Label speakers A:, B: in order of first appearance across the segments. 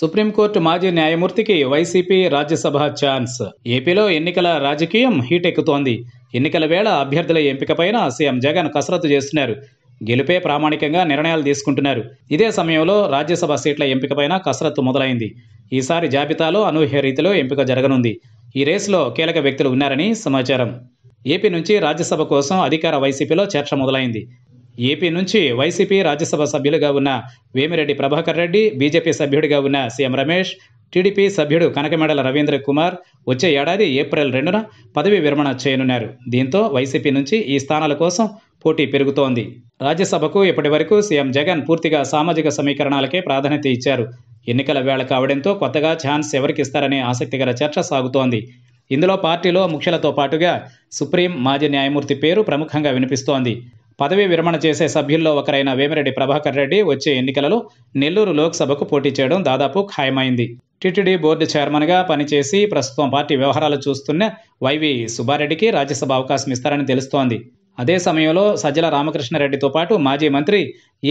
A: supreme court మాజీ న్యాయమూర్తికి YCP Rajya Sabha chance ఏపీలో ఎన్నికల రాజకీయం హీట్ ఎక్కుతోంది ఎన్నికల వేళ అభ్యర్థుల ఎంపికపైన సీఎం జగన్ కసరత్తు చేస్తున్నారు గెలుపే ప్రామాణికంగా నిర్ణయాలు తీసుకుంటున్నారు ఇదే సమయంలో రాజ్యసభ సీట్ల ఎంపికపైన కసరత్తు మొదలైంది ఈసారి జాబితాలో అనూహ్య రీతిలో ఎంపిక జరగనుంది ఈ రేసులో కీలక వ్యక్తులు ఉన్నారని సమాచారం ఏపీ నుంచి రాజ్యసభ కోసం అధికార వైసీపీలో చర్చ మొదలైంది ఏపీ నుంచి వైసీపీ రాజ్యసభ సభ్యులుగా ఉన్న వేమిరెడ్డి ప్రభాకర్ రెడ్డి బీజేపీ సభ్యుడిగా ఉన్న సీఎం రమేష్ టీడీపీ సభ్యుడు కనకమేడల రవీంద్ర కుమార్ వచ్చే ఏడాది ఏప్రిల్ రెండున పదవి విరమణ చేయనున్నారు దీంతో వైసీపీ నుంచి ఈ స్థానాల కోసం పోటీ పెరుగుతోంది రాజ్యసభకు ఇప్పటి వరకు సీఎం జగన్ పూర్తిగా సామాజిక సమీకరణాలకే ప్రాధాన్యత ఇచ్చారు ఎన్నికల వేళ కావడంతో కొత్తగా ఛాన్స్ ఎవరికి ఇస్తారనే ఆసక్తికర చర్చ సాగుతోంది ఇందులో పార్టీలో ముఖ్యులతో పాటుగా సుప్రీం మాజీ న్యాయమూర్తి పేరు ప్రముఖంగా వినిపిస్తోంది పదవీ విరమణ చేసే సభ్యుల్లో ఒకరైన వేమిరెడ్డి ప్రభాకర్ రెడ్డి వచ్చే ఎన్నికలలో నెల్లూరు లోక్సభకు పోటీ చేయడం దాదాపు ఖాయమైంది టిటిడి బోర్డు చైర్మన్గా పనిచేసి ప్రస్తుతం పార్టీ వ్యవహారాలు చూస్తున్న వైవి సుబ్బారెడ్డికి రాజ్యసభ అవకాశం ఇస్తారని తెలుస్తోంది అదే సమయంలో సజ్జల రామకృష్ణారెడ్డితో పాటు మాజీ మంత్రి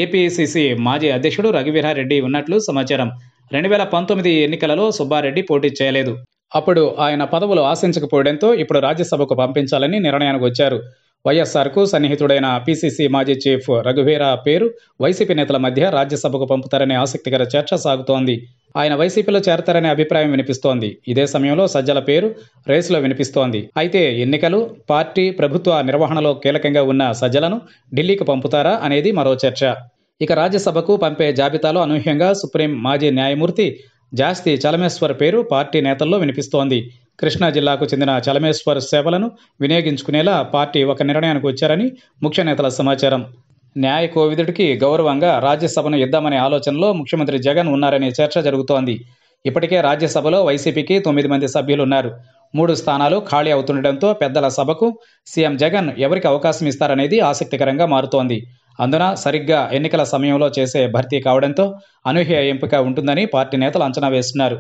A: ఏపీసీసీ మాజీ అధ్యక్షుడు రఘువీరారెడ్డి ఉన్నట్లు సమాచారం రెండు వేల పంతొమ్మిది ఎన్నికలలో సుబ్బారెడ్డి పోటీ చేయలేదు అప్పుడు ఆయన పదవులు ఆశించకపోవడంతో ఇప్పుడు రాజ్యసభకు పంపించాలని నిర్ణయానికి వచ్చారు వైఎస్ఆర్కు సన్నిహితుడైన పీసీసీ మాజీ చీఫ్ రఘువీరా పేరు వైసీపీ నేతల మధ్య రాజ్యసభకు పంపుతారనే ఆసక్తికర చర్చ సాగుతోంది ఆయన వైసీపీలో చేరతారనే అభిప్రాయం వినిపిస్తోంది ఇదే సమయంలో సజ్జల పేరు రేసులో వినిపిస్తోంది అయితే ఎన్నికలు పార్టీ ప్రభుత్వ నిర్వహణలో కీలకంగా ఉన్న సజ్జలను ఢిల్లీకి పంపుతారా అనేది మరో చర్చ ఇక రాజ్యసభకు పంపే జాబితాలో అనూహ్యంగా సుప్రీం మాజీ న్యాయమూర్తి జాస్తి చలమేశ్వర్ పేరు పార్టీ నేతల్లో వినిపిస్తోంది కృష్ణా జిల్లాకు చెందిన చలమేశ్వర్ సేవలను వినియోగించుకునేలా పార్టీ ఒక నిర్ణయానికి వచ్చారని ముఖ్య నేతల సమాచారం న్యాయ కోవిదుడికి గౌరవంగా రాజ్యసభను ఇద్దామనే ఆలోచనలో ముఖ్యమంత్రి జగన్ ఉన్నారనే చర్చ జరుగుతోంది ఇప్పటికే రాజ్యసభలో వైసీపీకి తొమ్మిది మంది సభ్యులున్నారు మూడు స్థానాలు ఖాళీ అవుతుండటంతో పెద్దల సభకు సీఎం జగన్ ఎవరికి అవకాశం ఇస్తారనేది ఆసక్తికరంగా మారుతోంది అందున సరిగ్గా ఎన్నికల సమయంలో చేసే భర్తీ కావడంతో అనూహ్య ఎంపిక ఉంటుందని పార్టీ నేతలు అంచనా వేస్తున్నారు